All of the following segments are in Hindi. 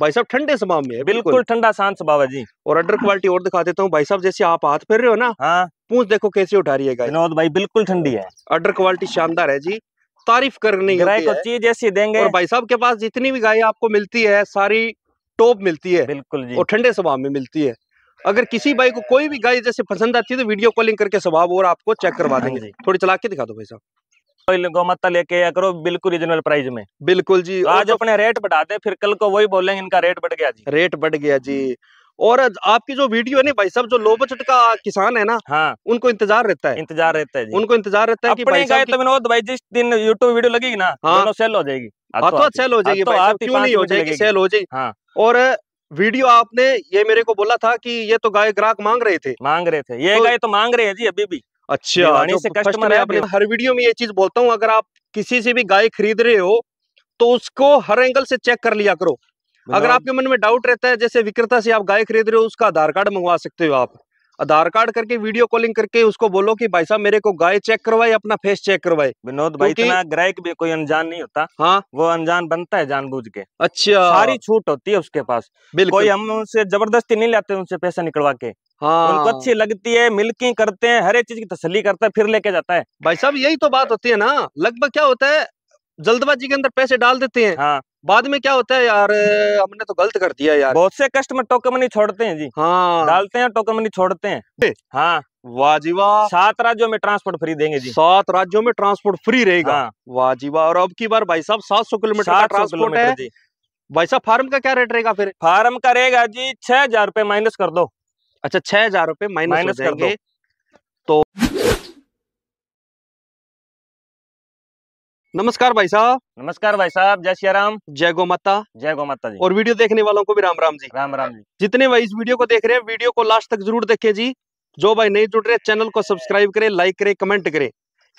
भाई साहब ठंडे स्वभाव में है बिल्कुल ठंडा शांत स्वभाव है जी और अंडर क्वालिटी और दिखा देता हूँ भाई साहब जैसे आप हाथ फेर रहे हो ना हाँ पूछ देखो कैसे उठा रही है विनोद भाई बिल्कुल ठंडी है अंडर क्वालिटी शानदार है जी तारीफ करनी को चीज ऐसी देंगे और भाई साहब के पास जितनी भी गाय आपको मिलती है सारी टॉप मिलती है बिल्कुल जी और ठंडे स्वभाव में मिलती है अगर किसी भाई को कोई भी गाय जैसे पसंद आती है तो वीडियो कॉलिंग करके स्वभाव और आपको चेक करवा हाँ देंगे थोड़ी चला के दिखा दो भाई साहब गौमाता लेके या करो बिल्कुल रीजनल प्राइस में बिल्कुल जी तो आज तो अपने रेट बढ़ा दे फिर कल को वही बोलेंगे इनका रेट बढ़ गया जी रेट बढ़ गया जी हम्म। और आपकी जो वीडियो है ना भाई साहब जो लो बजट का किसान है ना हाँ उनको इंतजार रहता है इंतजार रहता है उनको इंतजार रहता है कि भाई गाय तो विनोद भाई जिस दिन यूट्यूब वीडियो लगेगी ना हाँ सेल हो जाएगी तो सेल हाँ, तो हो जाएगी तो क्यों नहीं हो जाएगी सेल हो जाएगी हाँ और वीडियो आपने ये मेरे को बोला था कि ये तो गाय ग्राहक मांग रहे थे मांग रहे थे ये तो, गाय तो मांग रहे हैं जी अभी भी अच्छा से कस्टमर है अपने हर वीडियो में ये चीज बोलता हूँ अगर आप किसी से भी गाय खरीद रहे हो तो उसको हर एंगल से चेक कर लिया करो अगर मतलब आपके मन में डाउट रहता है जैसे विक्रेता से आप गाय खरीद रहे हो उसका आधार कार्ड मंगवा सकते हो आप आधार कार्ड करके वीडियो कॉलिंग करके उसको बोलो कि भाई साहब मेरे को गाय चेक करवाए अपना फेस चेक करवाए विनोद भाई इतना ग्राहक भी कोई अनजान नहीं होता हाँ वो अनजान बनता है जानबूझ के अच्छा सारी छूट होती है उसके पास कोई हम उनसे जबरदस्ती नहीं लाते उनसे पैसा निकलवा के हाँ उनको अच्छी लगती है मिल्किंग करते हैं हर एक चीज की तसली करता है फिर लेके जाता है भाई साहब यही तो बात होती है ना लगभग क्या होता है जल्दबाजी के अंदर पैसे डाल देते हैं हाँ बाद में क्या होता है यार हमने तो गलत कर दिया यार बहुत से कस्टमर टोकन मनी छोड़ते हैं जी हाँ डालते हैं टोकन मनी छोड़ते हैं हाँ वाजिबा सात राज्यों में ट्रांसपोर्ट फ्री देंगे जी सात राज्यों में ट्रांसपोर्ट फ्री रहेगा हाँ। वाजीवा और अब की बार भाई साहब सात सौ किलोमीटर का ट्रांसपोर्ट है भाई साहब फार्म का क्या रेट रहेगा फिर फार्म का रहेगा जी छह हजार रूपए माइनस कर दो अच्छा छह हजार रूपए माइनस कर दो तो नमस्कार भाई साहब नमस्कार भाई साहब जय श्री राम जय गो माता जय गो माता जी और वीडियो देखने वालों को भी राम राम जी राम राम जी जितने भाई इस वीडियो को देख रहे हैं वीडियो को लास्ट तक जरूर देखें जी जो भाई नहीं जुड़ रहे चैनल को सब्सक्राइब करें लाइक करें कमेंट करें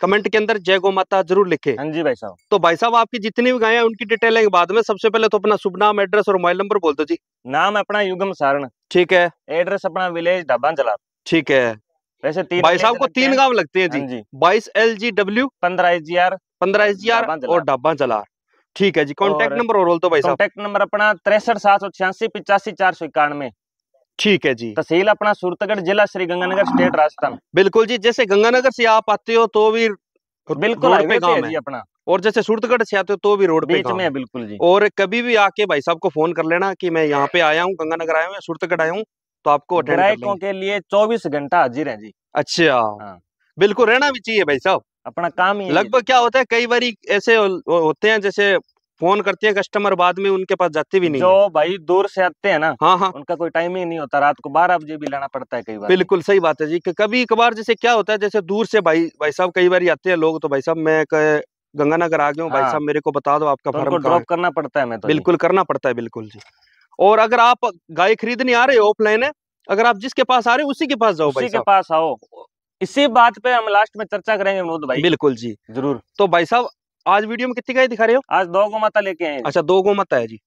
कमेंट के अंदर जय गो माता जरूर लिखे हाँ जी भाई साहब तो भाई साहब आपकी जितनी भी गाय है उनकी डिटेल है बाद में सबसे पहले तो अपना शुभ नाम एड्रेस और मोबाइल नंबर बोल दो जी नाम अपना युगम सारण ठीक है एड्रेस अपना विलेज ढाबा जला ठीक है वैसे तीन भाई साहब को तीन गांव लगते हैं जी हाँ बाईस एल जी डब्ल्यू पंद्रह एच जी आर पंद्रह एच और ढाबा जलार ठीक है जी कॉन्टेक्ट नंबर और तो भाई कॉन्टेक्ट नंबर अपना तिरसठ सात सौ छियासी पिचासी चार सौ इक्यानवे ठीक है जी तहसील अपना सूरतगढ़ जिला श्री गंगानगर स्टेट राजस्थान बिल्कुल जी जैसे गंगानगर से आप आते हो तो भी बिल्कुल पे काम है जी अपना और जैसे सूरतगढ़ से आते हो तो भी रोड पे में है बिल्कुल जी और कभी भी आके भाई साहब को फोन कर लेना कि मैं यहाँ पे आया हूँ गंगानगर आया हूँ सूरतगढ़ आया हूँ तो आपको ग्राहकों के लिए चौबीस घंटा हाजिर है जी अच्छा हाँ। बिल्कुल रहना भी चाहिए भाई साहब अपना काम ही लगभग क्या होता है कई बार ऐसे होते हैं जैसे फोन करते हैं कस्टमर बाद में उनके पास जाते भी नहीं जो भाई दूर से आते हैं ना हाँ हाँ उनका कोई टाइम ही नहीं होता रात को बारह बजे भी लेना पड़ता है कई बार बिल्कुल सही बात है जी कभी कभार जैसे क्या होता है जैसे दूर से भाई भाई साहब कई बार आते हैं लोग तो भाई साहब मैं गंगानगर आ गया हूँ भाई हाँ। साहब मेरे को बता दो आपका तो ड्रॉप करना पड़ता है तो बिल्कुल करना पड़ता है बिल्कुल जी और अगर आप गाय खरीदने आ रहे हो ऑफलाइन है अगर आप जिसके पास आ रहे हो उसी के पास जाओ उसी भाई के पास आओ इसी बात पे हम लास्ट में चर्चा करेंगे विनोद भाई बिल्कुल जी जरूर तो भाई साहब आज वीडियो में कितनी गाय दिखा रहे हो आज दो गोमाता लेके आए अच्छा दो गोमाता है जी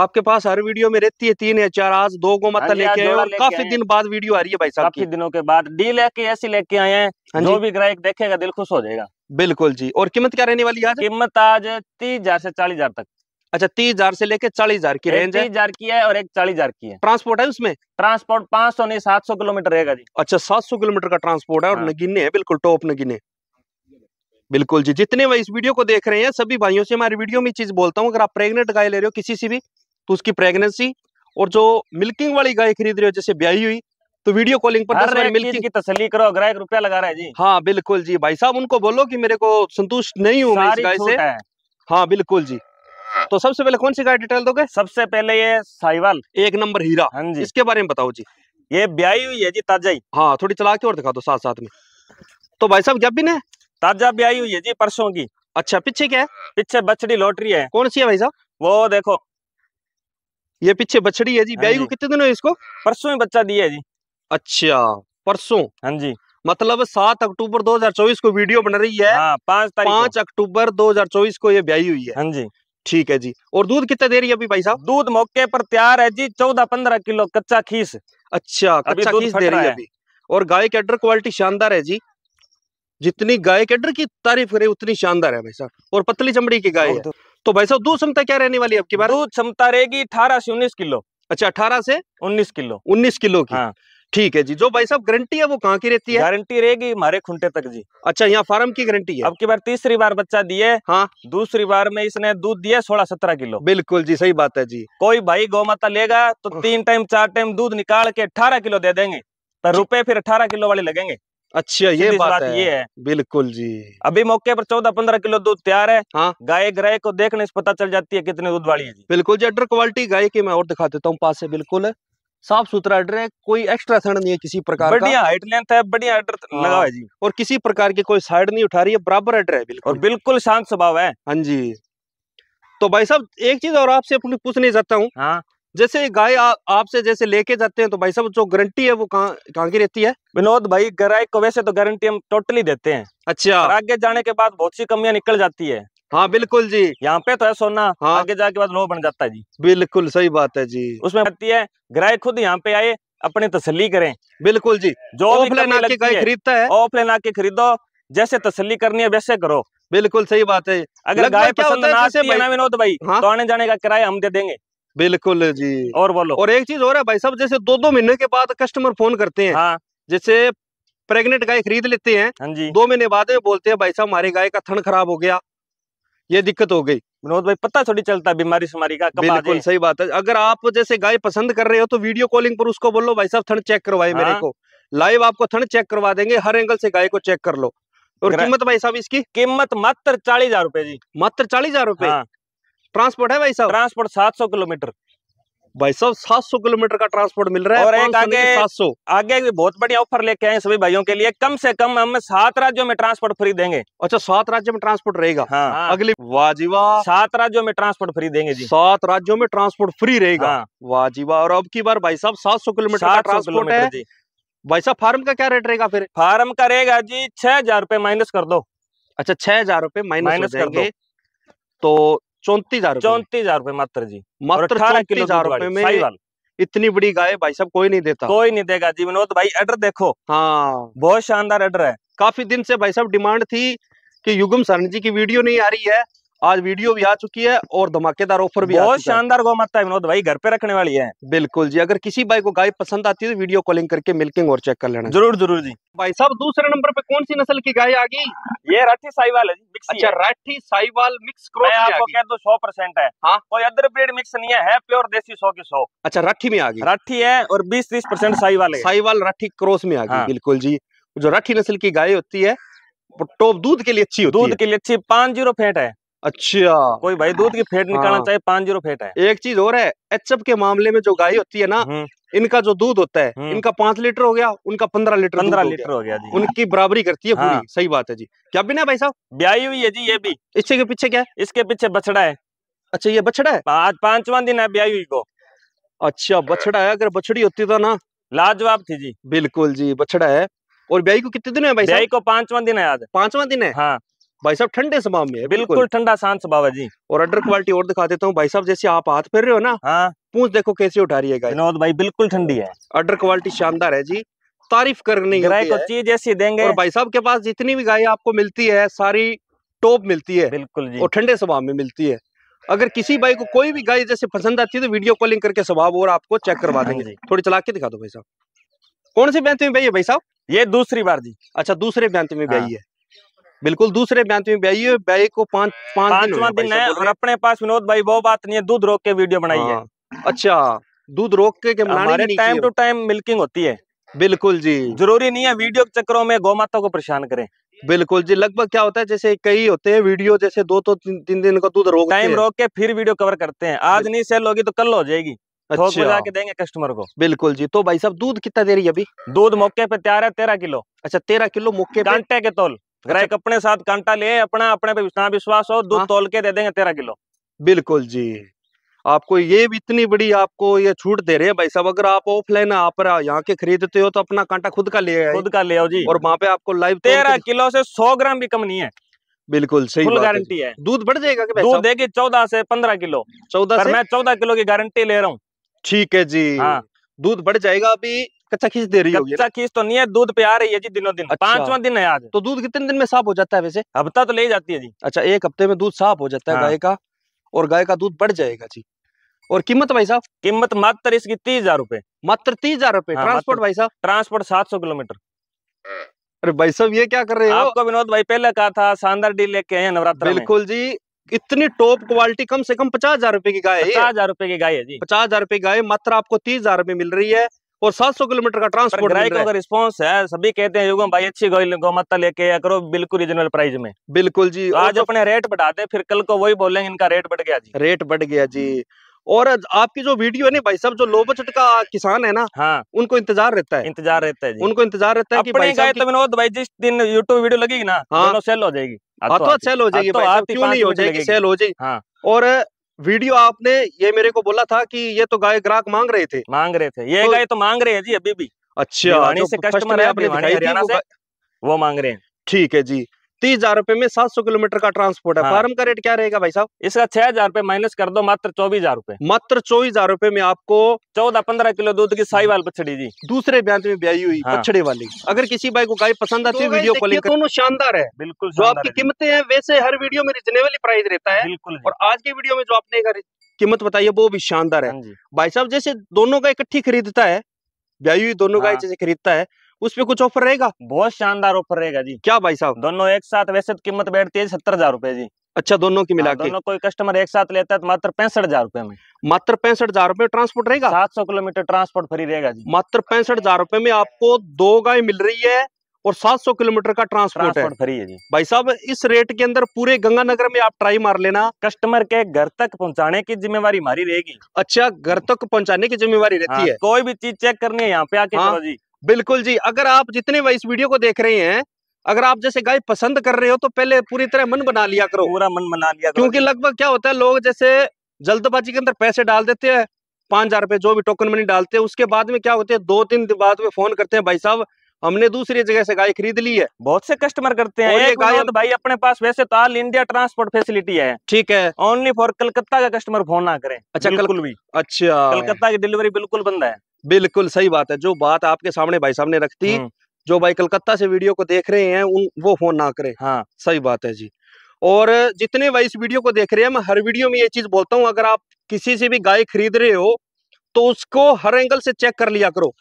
आपके पास हर वीडियो में रहती है तीन या चार आज दो गोमाता हाँ लेके आए और काफी दिन बाद वीडियो आ रही है भाई साहब काफी दिनों के बाद डी लेके ऐसी लेके आए हैं हाँ जो भी ग्राहक देखेगा दिल खुश हो जाएगा बिल्कुल जी और कीमत क्या रहने वाली आज कीमत आज तीस हजार से चालीस हजार तक अच्छा तीस हजार से लेके चालीस हजार की रेंज है हजार की है और एक चालीस हजार की है ट्रांसपोर्ट है उसमें ट्रांसपोर्ट पांच सौ नहीं सात सौ किलोमीटर रहेगा जी अच्छा सात सौ किलोमीटर का ट्रांसपोर्ट है और हाँ। नगिने है बिल्कुल टॉप नगिने बिल्कुल जी जितने वह इस वीडियो को देख रहे हैं सभी भाइयों से हमारी वीडियो में चीज बोलता हूँ अगर आप प्रेगनेंट गाय ले रहे हो किसी से भी तो उसकी प्रेगनेंसी और जो मिल्किंग वाली गाय खरीद रहे हो जैसे ब्याई हुई तो वीडियो कॉलिंग पर दस मिल्किंग की तसली करो ग्राहक रुपया लगा रहा है जी हाँ बिल्कुल जी भाई साहब उनको बोलो कि मेरे को संतुष्ट नहीं हूँ हाँ बिल्कुल जी हाँ। तो सबसे पहले कौन सी गाय डिटेल दोगे सबसे पहले ये साहिवाल एक नंबर हीरा हाँ इसके बारे में बताओ जी ये ब्याई हुई है जी ताजा ही हाँ थोड़ी चला के और दिखा दो साथ साथ में तो भाई साहब जब भी ने ताजा ब्याई हुई है जी परसों की अच्छा पीछे क्या है पीछे बछड़ी लॉटरी है कौन सी है भाई साहब वो देखो ये पीछे बछड़ी है जी हाँ ब्याई को कितने दिन हुए इसको परसों ही बच्चा दिया है जी अच्छा परसों हाँ जी मतलब सात अक्टूबर 2024 को वीडियो बन रही है पांच अक्टूबर पांच अक्टूबर 2024 को ये ब्याई हुई है हाँ जी ठीक है जी और दूध कितना दे रही है अभी भाई साहब दूध मौके पर तैयार है जी चौदह पंद्रह किलो कच्चा खीस अच्छा कच्चा खीस दे रही है अभी और गाय के अडर क्वालिटी शानदार है जी जितनी गाय के अडर की तारीफ करे उतनी शानदार है भाई साहब और पतली चमड़ी की गाय है तो भाई साहब दूध क्षमता क्या रहने वाली है आपकी बार दूध क्षमता रहेगी अठारह से उन्नीस किलो अच्छा अठारह से उन्नीस किलो उन्नीस किलो की हाँ। ठीक है जी जो भाई साहब गारंटी है वो कहाँ की रहती है गारंटी रहेगी हमारे खुंटे तक जी अच्छा यहाँ फार्म की गारंटी है अब की बार तीसरी बार बच्चा दिए हाँ दूसरी बार में इसने दूध दिया सोलह सत्रह किलो बिल्कुल जी सही बात है जी कोई भाई गौ माता लेगा तो तीन टाइम चार टाइम दूध निकाल के अठारह किलो दे देंगे तो रुपए फिर अठारह किलो वाले लगेंगे अच्छा ये बात, बात है। ये है बिल्कुल जी अभी मौके पर चौदह पंद्रह किलो दूध तैयार है हाँ गाय ग्राय को देखने से पता चल जाती है कितने दूध वाली है बिल्कुल जी अंडर क्वालिटी गाय की मैं और दिखा देता हूँ पास से बिल्कुल है साफ सुथरा अडर है कोई एक्स्ट्रा सड़ नहीं है किसी प्रकार बढ़िया हाइट लेंथ है बढ़िया एडर हाँ। लगा है जी और किसी प्रकार की कोई साइड नहीं उठा रही है बराबर एडर है बिल्कुल और बिल्कुल शांत स्वभाव है हाँ जी तो भाई साहब एक चीज और आपसे पूछ पूछने जाता हूँ हाँ। जैसे गाय आपसे जैसे लेके जाते हैं तो भाई साहब जो गारंटी है वो कहाँ कहाँ की रहती है विनोद भाई गाय को वैसे तो गारंटी हम टोटली देते हैं अच्छा आगे जाने के बाद बहुत सी कमियां निकल जाती है हाँ बिल्कुल जी यहाँ पे तो है सोना हाँ आगे जाके बाद लो बन जाता है जी बिल्कुल सही बात है जी उसमें है ग्राहक खुद यहाँ पे आए अपने तसली करें बिल्कुल जी जो ऑफलाइन आके खरीदता है ऑफलाइन आके खरीदो जैसे तसली करनी है वैसे करो बिल्कुल सही बात है अगर गाय पसंद ना से बना विनोद भाई हाँ। तो आने जाने का किराया हम दे देंगे बिल्कुल जी और बोलो और एक चीज और है भाई साहब जैसे दो दो महीने के बाद कस्टमर फोन करते हैं हाँ। जैसे प्रेग्नेंट गाय खरीद लेते हैं हाँ जी दो महीने बाद बोलते हैं भाई साहब हमारी गाय का थन खराब हो गया ये दिक्कत हो गई विनोद भाई पता थोड़ी चलता बीमारी सुमारी का बिल्कुल सही बात है अगर आप जैसे गाय पसंद कर रहे हो तो वीडियो कॉलिंग पर उसको बोलो भाई साहब थन चेक करवाए मेरे हाँ। को लाइव आपको थन चेक करवा देंगे हर एंगल से गाय को चेक कर लो और कीमत भाई साहब इसकी कीमत मात्र चालीस हजार रूपए जी मात्र चालीस हजार रूपए हाँ। ट्रांसपोर्ट है भाई साहब ट्रांसपोर्ट सात सौ किलोमीटर भाई साहब सात सौ किलोमीटर का ट्रांसपोर्ट मिल रहा है और एक आगे सात सौ आगे भी बहुत बढ़िया ऑफर लेके आए सभी भाइयों के लिए कम से कम हम सात राज्यों में ट्रांसपोर्ट फ्री देंगे अच्छा सात राज्यों में ट्रांसपोर्ट रहेगा हाँ, हाँ। अगली वाजीवा सात राज्यों में ट्रांसपोर्ट फ्री देंगे जी सात राज्यों में ट्रांसपोर्ट फ्री रहेगा हाँ। वाजीवा और अब की बार भाई साहब सात सौ किलोमीटर का ट्रांसपोर्ट है भाई साहब फार्म का क्या रेट रहेगा फिर फार्म का रहेगा जी छह हजार रूपए माइनस कर दो अच्छा छह हजार रूपए माइनस कर दो तो चौंतीस हजार चौंतीस हजार रूपए मात्र जी मात्र अठारह किलो हजार रूपए में इतनी बड़ी गाय भाई साहब कोई नहीं देता कोई नहीं देगा जी विनोद भाई एडर देखो हाँ बहुत शानदार एडर है काफी दिन से भाई साहब डिमांड थी कि युगम सरन जी की वीडियो नहीं आ रही है आज वीडियो भी आ चुकी है और धमाकेदार ऑफर भी बहुत शानदार गौमाता है विनोद भाई घर पे रखने वाली है बिल्कुल जी अगर किसी भाई को गाय पसंद आती है तो वीडियो कॉलिंग करके मिल्किंग और चेक कर लेना जरूर जरूर जी भाई साहब दूसरे नंबर पे कौन सी नस्ल की गाय आ गई ये राठी साहिवाल है अच्छा राठी साहिवाल मिक्स क्रॉस आपको कह दो सौ परसेंट है हाँ। कोई अदर ब्रीड मिक्स नहीं है प्योर देसी सौ की सौ अच्छा राठी में आ गई राठी है और बीस तीस परसेंट साहिवाल है साहिवाल राठी क्रॉस में आ गई हाँ। बिल्कुल जी जो राठी नस्ल की गाय होती है टॉप दूध के लिए अच्छी दूध के लिए अच्छी पांच जीरो है अच्छा कोई भाई दूध की फेट निकालना हाँ। चाहे पाँच जीरो फेट है एक चीज और है एच के मामले में जो गाय होती है ना हम्म। इनका जो दूध होता है हम्म। इनका पांच लीटर हो गया उनका पंद्रह लीटर पंद्रह लीटर हो गया जी उनकी बराबरी करती है हाँ। पूरी सही बात है जी क्या बिना भाई साहब ब्याई हुई है जी ये भी इसके के पीछे क्या है इसके पीछे बछड़ा है अच्छा ये बछड़ा है आज पांचवा दिन है ब्याई हुई को अच्छा बछड़ा है अगर बछड़ी होती तो ना लाजवाब थी जी बिल्कुल जी बछड़ा है और ब्याई को कितने दिन है भाई ब्याई को पांचवा दिन है आज पांचवा दिन है हाँ भाई साहब ठंडे स्वभाव में है बिल्कुल ठंडा शांत स्वभाव है जी और अंडर क्वालिटी और दिखा देता हूँ भाई साहब जैसे आप हाथ फेर रहे हो ना हाँ पूछ देखो कैसे उठा रही है विनोद भाई बिल्कुल ठंडी है अंडर क्वालिटी शानदार है जी तारीफ करने को चीज ऐसी देंगे और भाई साहब के पास जितनी भी गाय आपको मिलती है सारी टॉप मिलती है बिल्कुल जी और ठंडे स्वभाव में मिलती है अगर किसी भाई को कोई भी गाय जैसे पसंद आती है तो वीडियो कॉलिंग करके स्वभाव और आपको चेक करवा हाँ देंगे थोड़ी चला के दिखा दो भाई साहब कौन से बैंक में भाई है भाई साहब ये दूसरी बार जी अच्छा दूसरे बैंक में भाई हाँ। है बिल्कुल दूसरे ब्यांत में ब्याई है ब्याई को पांच पांच पांचवा दिन है और अपने पास विनोद भाई वो बात नहीं है दूध रोक के वीडियो बनाई है हाँ, अच्छा दूध रोक के, के हमारे टाइम टू टाइम मिल्किंग होती है बिल्कुल जी जरूरी नहीं है वीडियो के चक्करों में गौ माता को परेशान करें बिल्कुल जी लगभग क्या होता है जैसे कई होते हैं वीडियो जैसे दो तो तीन, तीन दिन का दूध रोक टाइम रोक के फिर वीडियो कवर करते हैं आज नहीं सेल होगी तो कल हो जाएगी अच्छा के देंगे कस्टमर को बिल्कुल जी तो भाई साहब दूध कितना दे रही है अभी दूध मौके पे तैयार है तेरह किलो अच्छा तेरह किलो मौके घंटे के तोल अच्छा। ग्राहक अपने साथ कांटा ले अपना अपने विश्वास हो दूध हाँ। तोल के दे देंगे तेरह किलो बिल्कुल जी आपको ये भी इतनी बड़ी आपको ये छूट दे रहे हैं भाई साहब अगर आप ऑफलाइन आप यहाँ के खरीदते हो तो अपना कांटा खुद का ले खुद का ले आओ जी और वहाँ पे आपको लाइव तेरह किलो से सौ ग्राम भी कम नहीं है बिल्कुल सही फुल गारंटी है दूध बढ़ जाएगा कि दूध देगी चौदह से पंद्रह किलो चौदह मैं चौदह किलो की गारंटी ले रहा हूँ ठीक है जी हाँ। दूध बढ़ जाएगा अभी कच्चा खींच दे रही होगी कच्चा खींच तो नहीं है दूध पे आ रही है जी दिनों दिन अच्छा। पांचवा दिन है आज तो दूध कितने दिन में साफ हो जाता है वैसे हफ्ता तो ले जाती है जी अच्छा एक हफ्ते में दूध साफ हो जाता है हाँ। गाय का और गाय का दूध बढ़ जाएगा जी और कीमत भाई साहब कीमत मात्र इसकी तीस हजार रूपए मात्र तीस हजार रूपए हाँ, ट्रांसपोर्ट भाई साहब ट्रांसपोर्ट सात सौ किलोमीटर अरे भाई साहब ये क्या कर रहे हैं आपको विनोद भाई पहले कहा था शानदार डील लेके आए नवरात्र बिल्कुल जी इतनी टॉप क्वालिटी कम से कम पचास हजार रुपए की गाय है पचास हजार रुपए की गाय है जी पचास हजार की गाय मात्र आपको तीस हजार रुपए मिल रही है और 700 किलोमीटर का ट्रांसपोर्ट रिस्पॉन्स का है सभी कहते हैं युगम भाई अच्छी गौमाता लेके या करो बिल्कुल रीजनल प्राइस में बिल्कुल जी तो आज तो... अपने रेट बढ़ा दे फिर कल को वही बोलेंगे इनका रेट बढ़ गया जी रेट बढ़ गया जी और आपकी जो वीडियो है ना भाई साहब जो लो बजट का किसान है ना हाँ उनको इंतजार रहता है इंतजार रहता है जी। उनको इंतजार रहता है कि भाई साहब तो विनोद भाई जिस दिन यूट्यूब वीडियो लगेगी ना हाँ सेल हो जाएगी हाँ, तो सेल हो जाएगी क्यों नहीं हो जाएगी सेल हो जाएगी हाँ। और वीडियो आपने ये मेरे को बोला था की ये तो गाय ग्राहक मांग रहे थे मांग रहे थे ये तो गाय तो मांग रहे हैं जी अभी भी अच्छा वो मांग रहे हैं ठीक है जी तीस हजार रुपए में सात सौ किलोमीटर का ट्रांसपोर्ट है हाँ। फार्म का रेट क्या रहेगा भाई साहब इसका छह हजार रुपए माइनस कर दो मात्र चौबीस हजार रुपए मात्र चौबीस हजार रुपए में आपको चौदह पंद्रह किलो दूध की वाल पछड़ी जी दूसरे ब्यांत में ब्याई हुई हाँ। पछड़ी वाली अगर किसी भाई को गाय पसंद आती है तो वीडियो कॉलिंग दोनों शानदार है बिल्कुल जो आपकी कीमतें हैं वैसे हर वीडियो में रिजनेबली प्राइस रहता है बिल्कुल और आज की वीडियो में जो आपने कीमत बताई है वो भी शानदार है हाँ भाई साहब जैसे दोनों का इकट्ठी खरीदता है ब्याई हुई दोनों हाँ। गाय जैसे खरीदता है उस पर कुछ ऑफर रहेगा बहुत शानदार ऑफर रहेगा जी क्या भाई साहब दोनों एक साथ वैसे तो कीमत बैठती है सत्तर हजार रूपए जी अच्छा दोनों की मिला हाँ, दोनों कोई कस्टमर एक साथ लेता है तो मात्र पैंसठ हजार रूपए में मात्र पैंसठ हजार रूपए ट्रांसपोर्ट रहेगा सात सौ किलोमीटर ट्रांसपोर्ट फ्री रहेगा जी मात्र पैंसठ हजार रूपए में आपको दो गाय मिल रही है और 700 किलोमीटर का ट्रांसपोर्ट है फ्री है जी भाई साहब इस रेट के अंदर पूरे गंगानगर में आप ट्राई मार लेना कस्टमर के घर तक पहुंचाने की जिम्मेवारी हमारी रहेगी अच्छा घर तक पहुंचाने की जिम्मेवारी रहती हाँ, है कोई भी चीज चेक करनी है यहाँ पे आके हाँ, जी बिल्कुल जी अगर आप जितने भाई इस वीडियो को देख रहे हैं अगर आप जैसे गाय पसंद कर रहे हो तो पहले पूरी तरह मन बना लिया करो पूरा मन बना लिया क्योंकि लगभग क्या होता है लोग जैसे जल्दबाजी के अंदर पैसे डाल देते हैं पांच हजार रुपए जो भी टोकन मनी डालते हैं उसके बाद में क्या होते हैं दो तीन दिन बाद में फोन करते हैं भाई साहब हमने दूसरी जगह से गाय खरीद ली है बहुत से कस्टमर करते हैं एक गाय तो भाई अपने पास वैसे तो ऑल इंडिया ट्रांसपोर्ट फैसिलिटी है ठीक है ओनली फॉर कलकत्ता का कस्टमर फोन ना करें अच्छा बिल्कुल भी अच्छा कलकत्ता की डिलीवरी बिल्कुल बंद है बिल्कुल सही बात है जो बात आपके सामने भाई सामने रखती हम्म। जो भाई कलकत्ता से वीडियो को देख रहे हैं उन वो फोन ना करें हाँ सही बात है जी और जितने भाई इस वीडियो को देख रहे हैं मैं हर वीडियो में ये चीज बोलता हूँ अगर आप किसी से भी गाय खरीद रहे हो तो उसको हर एंगल से चेक कर लिया करो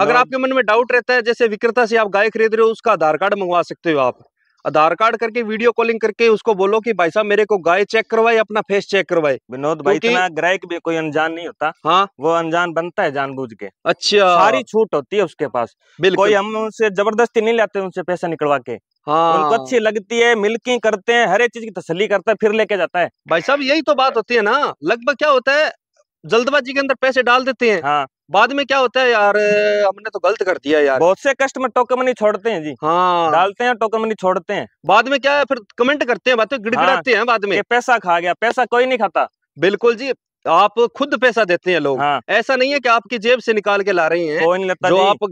अगर आपके मन में डाउट रहता है जैसे विक्रेता से आप गाय खरीद रहे हो उसका आधार कार्ड मंगवा सकते हो आप आधार कार्ड करके वीडियो कॉलिंग करके उसको बोलो कि भाई साहब मेरे को गाय चेक करवाए अपना फेस चेक करवाए विनोद भाई इतना ग्राहक भी कोई अनजान नहीं होता हाँ वो अनजान बनता है जानबूझ के अच्छा सारी छूट होती है उसके पास कोई हम उनसे जबरदस्ती नहीं लाते उनसे पैसा निकलवा के हाँ उनको अच्छी लगती है मिल्किंग करते हैं हर एक चीज की तसली करता है फिर लेके जाता है भाई साहब यही तो बात होती है ना लगभग क्या होता है जल्दबाजी के अंदर पैसे डाल देते हैं हाँ बाद में क्या होता है यार हमने तो गलत कर दिया यार बहुत से कस्टमर टोकन मनी छोड़ते हैं जी हाँ डालते हैं टोकन मनी छोड़ते हैं बाद में क्या है फिर कमेंट करते हैं बातें गिड़गिड़ाते हाँ। हैं बाद में पैसा खा गया पैसा कोई नहीं खाता बिल्कुल जी आप खुद पैसा देते हैं लोग हाँ। ऐसा नहीं है कि आपकी जेब से निकाल के ला रही हैं जो आप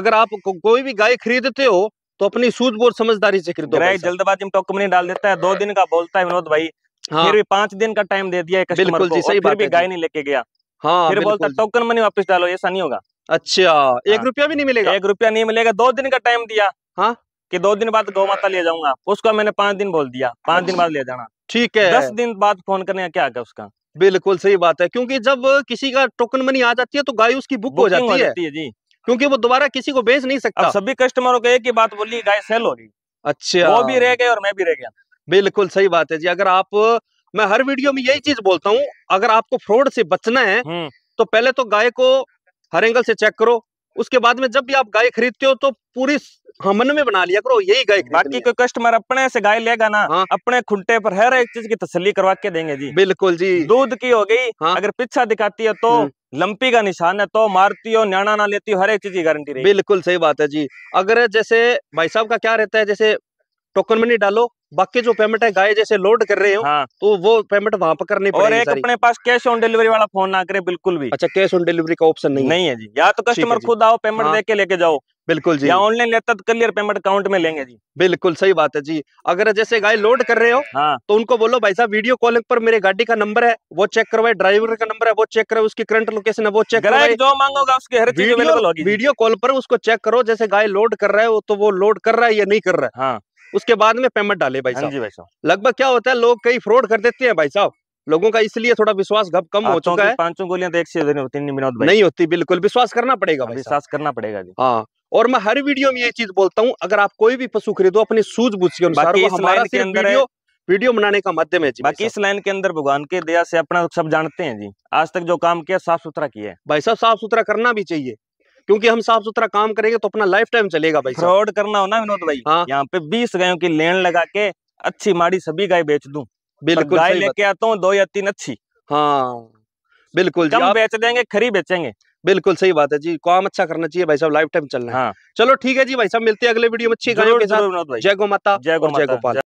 अगर आप को, कोई भी गाय खरीदते हो तो अपनी सूझबूझ समझदारी से खरीदो जल्दबाजी में टोकमनी मनी डाल देता है दो दिन का बोलता है विनोद भाई हाँ। फिर भी पांच दिन का टाइम दे दिया है बिल्कुल जी सही बात भी गाय नहीं लेके गया हाँ फिर बोलता टोकन मनी वापस डालो ऐसा नहीं होगा अच्छा एक हाँ। रुपया भी नहीं मिलेगा एक रुपया नहीं मिलेगा दो दिन का टाइम दिया हाँ कि दो दिन बाद गौ माता ले जाऊंगा उसको मैंने पांच दिन बोल दिया पांच दिन बाद ले जाना ठीक है दस दिन बाद फोन करने का क्या है उसका बिल्कुल सही बात है क्योंकि जब किसी का टोकन मनी आ जाती है तो गाय उसकी बुक हो जाती, हो जाती है जी क्योंकि वो दोबारा किसी को बेच नहीं सकता सभी कस्टमरों को एक ही बात बोली गाय सेल हो रही अच्छा वो भी रह गए और मैं भी रह गया बिल्कुल सही बात है जी अगर आप मैं हर वीडियो में यही चीज बोलता हूँ अगर आपको फ्रॉड से बचना है हम्म। तो पहले तो गाय को हर एंगल से चेक करो उसके बाद में जब भी आप गाय खरीदते हो तो पूरी हमन में बना लिया करो यही गाय बाकी कोई कस्टमर अपने से गाय लेगा ना हाँ। अपने खुंटे पर हर एक चीज की तसल्ली करवा के देंगे जी बिल्कुल जी दूध की हो गई हाँ। अगर पीछा दिखाती है तो हम्म। लंपी का निशान है तो मारती हो न्याणा ना लेती हो हर एक चीज की गारंटी बिल्कुल सही बात है जी अगर जैसे भाई साहब का क्या रहता है जैसे टोकन मनी डालो बाकी जो पेमेंट है गाय जैसे लोड कर रहे हो हाँ। तो वो पेमेंट वहां पर करनी और एक अपने पास कैश ऑन डिलीवरी वाला फोन ना करे बिल्कुल भी अच्छा कैश ऑन डिलीवरी का ऑप्शन नहीं नहीं है जी या तो कस्टमर खुद आओ पेमेंट हाँ। देके लेके जाओ बिल्कुल जी ऑनलाइन लेता तो क्लियर पेमेंट अकाउंट में लेंगे जी बिल्कुल सही बात है जी अगर जैसे गाय लोड कर रहे हो हाँ। तो उनको बोलो भाई साहब वीडियो कॉलिंग पर मेरे गाड़ी का नंबर है वो चेक करवाए ड्राइवर का नंबर है वो चेक करवाए उसकी करंट लोकेशन है वो चेक करवाए जो मांगोगा उसकी हर चीज अवेलेबल होगी वीडियो कॉल पर उसको चेक करो जैसे गाय लोड कर रहा है तो वो लोड कर रहा है या नहीं कर रहा है हाँ। उसके बाद में पेमेंट डाले भाई हाँ साहब जी भाई साहब लगभग क्या होता है लोग कई फ्रॉड कर देते हैं भाई साहब लोगों का इसलिए थोड़ा विश्वास घब कम हो चुका तो है पांचों गोलियां तो एक से विनोद नहीं होती बिल्कुल विश्वास करना पड़ेगा हाँ, भाई विश्वास करना पड़ेगा जी हाँ और मैं हर वीडियो में ये चीज बोलता हूँ अगर आप कोई भी पशु खरीदो अपनी सूझबूझ के अनुसार हमारा वीडियो वीडियो बनाने का माध्यम है जी बाकी इस लाइन के अंदर भगवान के दया से अपना सब जानते हैं जी आज तक जो काम किया साफ सुथरा किया है भाई साहब साफ सुथरा करना भी चाहिए क्योंकि हम साफ सुथरा काम करेंगे तो अपना लाइफ टाइम चलेगा भाई फ्रॉड करना हो ना विनोद भाई हाँ यहाँ पे बीस गायों की लेन लगा के अच्छी माड़ी सभी गाय बेच दू बिल्कुल गाय लेके आता हूँ दो या तीन अच्छी हाँ बिल्कुल कम बेच देंगे खरी बेचेंगे बिल्कुल सही बात है जी काम अच्छा करना चाहिए भाई साहब लाइफ टाइम चलना हाँ। चलो ठीक है जी भाई साहब मिलते हैं अगले वीडियो में अच्छी जय गो माता जय गो जय गोपाल